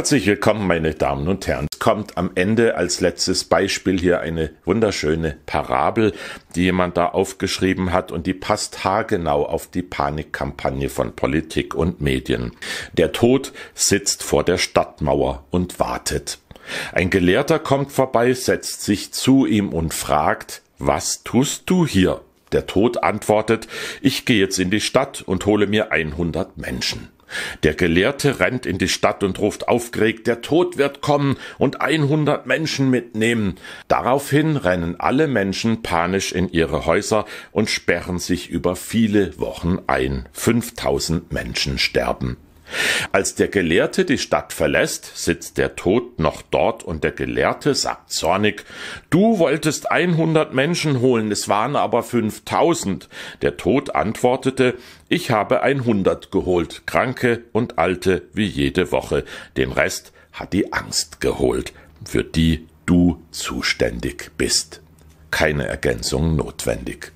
Herzlich willkommen, meine Damen und Herren. Es kommt am Ende als letztes Beispiel hier eine wunderschöne Parabel, die jemand da aufgeschrieben hat und die passt haargenau auf die Panikkampagne von Politik und Medien. Der Tod sitzt vor der Stadtmauer und wartet. Ein Gelehrter kommt vorbei, setzt sich zu ihm und fragt, was tust du hier? Der Tod antwortet, ich gehe jetzt in die Stadt und hole mir 100 Menschen. Der Gelehrte rennt in die Stadt und ruft aufgeregt, der Tod wird kommen und einhundert Menschen mitnehmen. Daraufhin rennen alle Menschen panisch in ihre Häuser und sperren sich über viele Wochen ein. Fünftausend Menschen sterben. Als der Gelehrte die Stadt verlässt, sitzt der Tod noch dort und der Gelehrte sagt zornig, du wolltest 100 Menschen holen, es waren aber 5000. Der Tod antwortete, ich habe 100 geholt, Kranke und Alte wie jede Woche. Den Rest hat die Angst geholt, für die du zuständig bist. Keine Ergänzung notwendig.